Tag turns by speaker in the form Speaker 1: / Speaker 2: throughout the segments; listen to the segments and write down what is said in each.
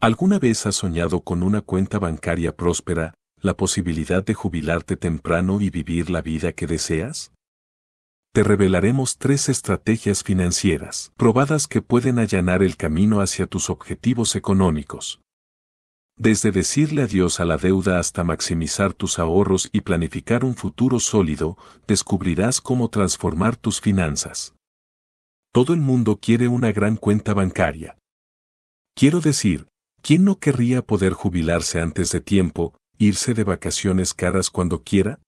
Speaker 1: ¿Alguna vez has soñado con una cuenta bancaria próspera, la posibilidad de jubilarte temprano y vivir la vida que deseas? Te revelaremos tres estrategias financieras probadas que pueden allanar el camino hacia tus objetivos económicos. Desde decirle adiós a la deuda hasta maximizar tus ahorros y planificar un futuro sólido, descubrirás cómo transformar tus finanzas. Todo el mundo quiere una gran cuenta bancaria. Quiero decir, ¿Quién no querría poder jubilarse antes de tiempo, irse de vacaciones caras cuando quiera?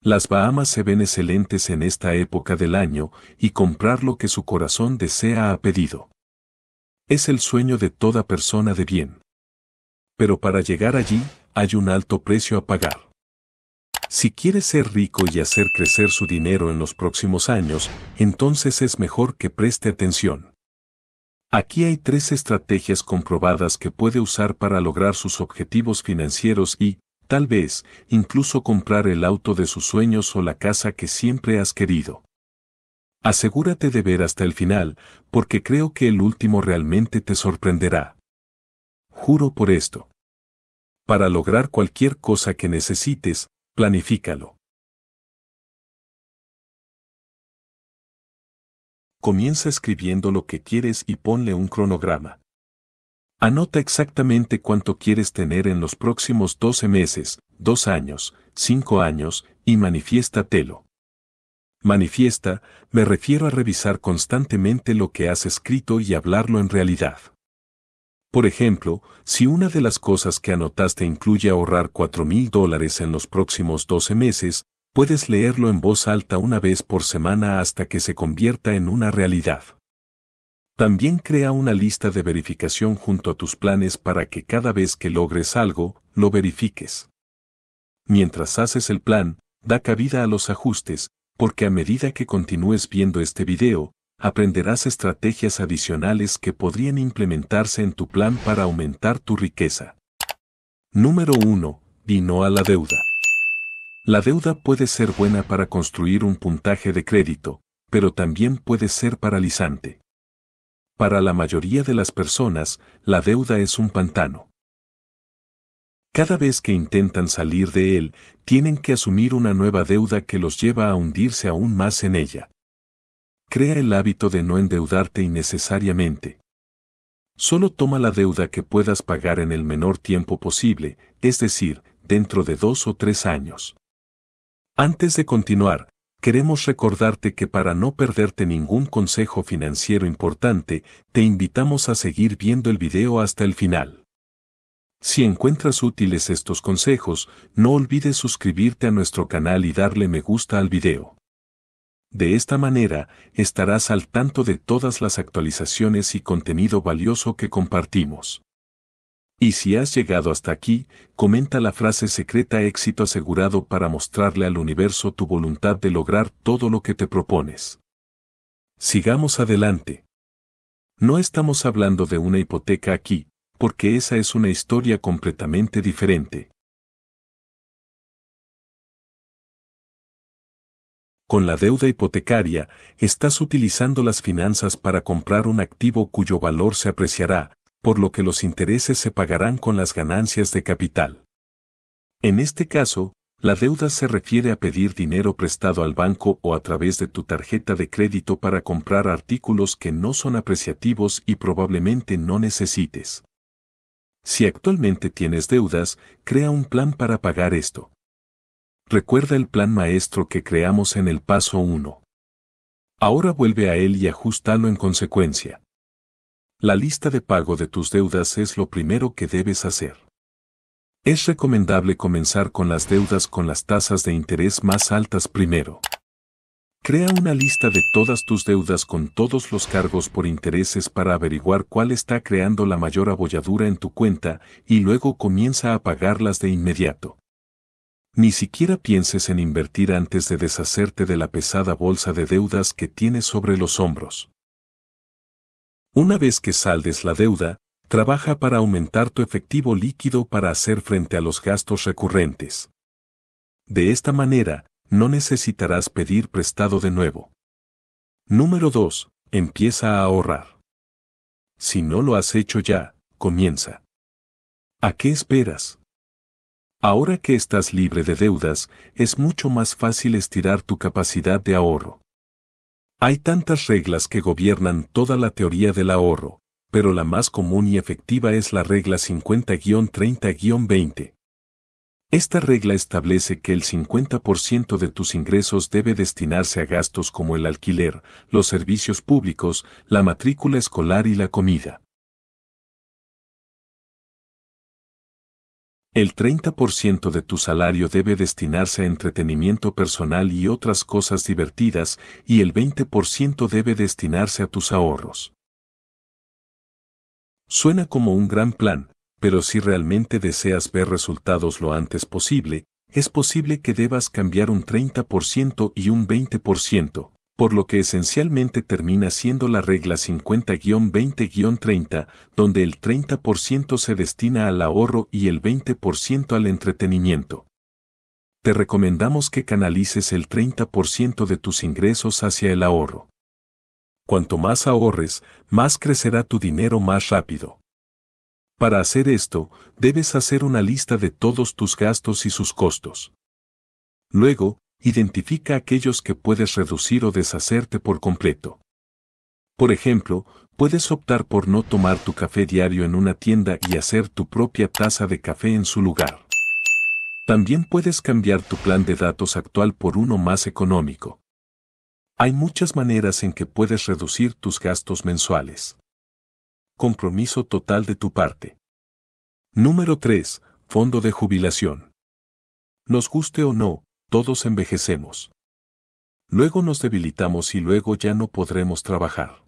Speaker 1: Las Bahamas se ven excelentes en esta época del año y comprar lo que su corazón desea ha pedido. Es el sueño de toda persona de bien. Pero para llegar allí, hay un alto precio a pagar. Si quiere ser rico y hacer crecer su dinero en los próximos años, entonces es mejor que preste atención. Aquí hay tres estrategias comprobadas que puede usar para lograr sus objetivos financieros y, tal vez, incluso comprar el auto de sus sueños o la casa que siempre has querido. Asegúrate de ver hasta el final, porque creo que el último realmente te sorprenderá. Juro por esto. Para lograr cualquier cosa que necesites, planifícalo. comienza escribiendo lo que quieres y ponle un cronograma. Anota exactamente cuánto quieres tener en los próximos 12 meses, 2 años, 5 años, y manifiéstatelo. Manifiesta, me refiero a revisar constantemente lo que has escrito y hablarlo en realidad. Por ejemplo, si una de las cosas que anotaste incluye ahorrar 4 mil dólares en los próximos 12 meses, puedes leerlo en voz alta una vez por semana hasta que se convierta en una realidad. También crea una lista de verificación junto a tus planes para que cada vez que logres algo, lo verifiques. Mientras haces el plan, da cabida a los ajustes, porque a medida que continúes viendo este video, aprenderás estrategias adicionales que podrían implementarse en tu plan para aumentar tu riqueza. Número 1. Dino a la deuda. La deuda puede ser buena para construir un puntaje de crédito, pero también puede ser paralizante. Para la mayoría de las personas, la deuda es un pantano. Cada vez que intentan salir de él, tienen que asumir una nueva deuda que los lleva a hundirse aún más en ella. Crea el hábito de no endeudarte innecesariamente. Solo toma la deuda que puedas pagar en el menor tiempo posible, es decir, dentro de dos o tres años. Antes de continuar, queremos recordarte que para no perderte ningún consejo financiero importante, te invitamos a seguir viendo el video hasta el final. Si encuentras útiles estos consejos, no olvides suscribirte a nuestro canal y darle me gusta al video. De esta manera, estarás al tanto de todas las actualizaciones y contenido valioso que compartimos. Y si has llegado hasta aquí, comenta la frase secreta éxito asegurado para mostrarle al universo tu voluntad de lograr todo lo que te propones. Sigamos adelante. No estamos hablando de una hipoteca aquí, porque esa es una historia completamente diferente. Con la deuda hipotecaria, estás utilizando las finanzas para comprar un activo cuyo valor se apreciará, por lo que los intereses se pagarán con las ganancias de capital. En este caso, la deuda se refiere a pedir dinero prestado al banco o a través de tu tarjeta de crédito para comprar artículos que no son apreciativos y probablemente no necesites. Si actualmente tienes deudas, crea un plan para pagar esto. Recuerda el plan maestro que creamos en el paso 1. Ahora vuelve a él y ajustalo en consecuencia. La lista de pago de tus deudas es lo primero que debes hacer. Es recomendable comenzar con las deudas con las tasas de interés más altas primero. Crea una lista de todas tus deudas con todos los cargos por intereses para averiguar cuál está creando la mayor abolladura en tu cuenta y luego comienza a pagarlas de inmediato. Ni siquiera pienses en invertir antes de deshacerte de la pesada bolsa de deudas que tienes sobre los hombros. Una vez que saldes la deuda, trabaja para aumentar tu efectivo líquido para hacer frente a los gastos recurrentes. De esta manera, no necesitarás pedir prestado de nuevo. Número 2. Empieza a ahorrar. Si no lo has hecho ya, comienza. ¿A qué esperas? Ahora que estás libre de deudas, es mucho más fácil estirar tu capacidad de ahorro. Hay tantas reglas que gobiernan toda la teoría del ahorro, pero la más común y efectiva es la regla 50-30-20. Esta regla establece que el 50% de tus ingresos debe destinarse a gastos como el alquiler, los servicios públicos, la matrícula escolar y la comida. El 30% de tu salario debe destinarse a entretenimiento personal y otras cosas divertidas y el 20% debe destinarse a tus ahorros. Suena como un gran plan, pero si realmente deseas ver resultados lo antes posible, es posible que debas cambiar un 30% y un 20%, por lo que esencialmente termina siendo la regla 50-20-30, donde el 30% se destina al ahorro y el 20% al entretenimiento. Te recomendamos que canalices el 30% de tus ingresos hacia el ahorro. Cuanto más ahorres, más crecerá tu dinero más rápido. Para hacer esto, debes hacer una lista de todos tus gastos y sus costos. Luego, identifica aquellos que puedes reducir o deshacerte por completo. Por ejemplo, puedes optar por no tomar tu café diario en una tienda y hacer tu propia taza de café en su lugar. También puedes cambiar tu plan de datos actual por uno más económico. Hay muchas maneras en que puedes reducir tus gastos mensuales. Compromiso total de tu parte. Número 3. Fondo de jubilación. Nos guste o no, todos envejecemos. Luego nos debilitamos y luego ya no podremos trabajar.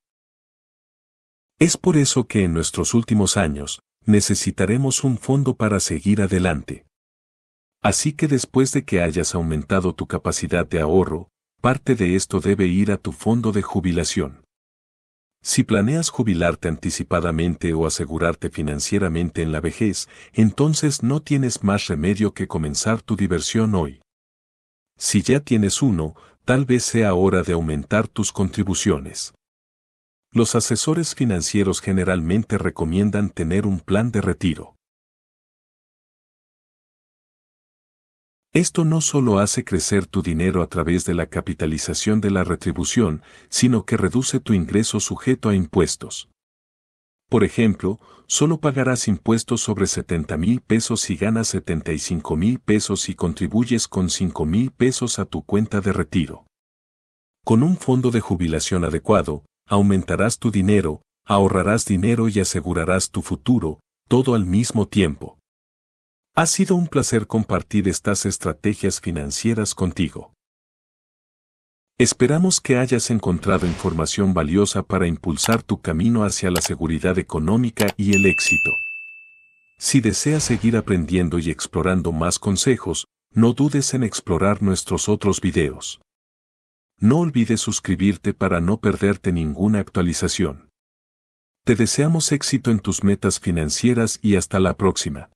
Speaker 1: Es por eso que en nuestros últimos años, necesitaremos un fondo para seguir adelante. Así que después de que hayas aumentado tu capacidad de ahorro, parte de esto debe ir a tu fondo de jubilación. Si planeas jubilarte anticipadamente o asegurarte financieramente en la vejez, entonces no tienes más remedio que comenzar tu diversión hoy. Si ya tienes uno, tal vez sea hora de aumentar tus contribuciones. Los asesores financieros generalmente recomiendan tener un plan de retiro. Esto no solo hace crecer tu dinero a través de la capitalización de la retribución, sino que reduce tu ingreso sujeto a impuestos. Por ejemplo, solo pagarás impuestos sobre 70 mil pesos si ganas 75 mil pesos y contribuyes con 5 mil pesos a tu cuenta de retiro. Con un fondo de jubilación adecuado, aumentarás tu dinero, ahorrarás dinero y asegurarás tu futuro, todo al mismo tiempo. Ha sido un placer compartir estas estrategias financieras contigo. Esperamos que hayas encontrado información valiosa para impulsar tu camino hacia la seguridad económica y el éxito. Si deseas seguir aprendiendo y explorando más consejos, no dudes en explorar nuestros otros videos. No olvides suscribirte para no perderte ninguna actualización. Te deseamos éxito en tus metas financieras y hasta la próxima.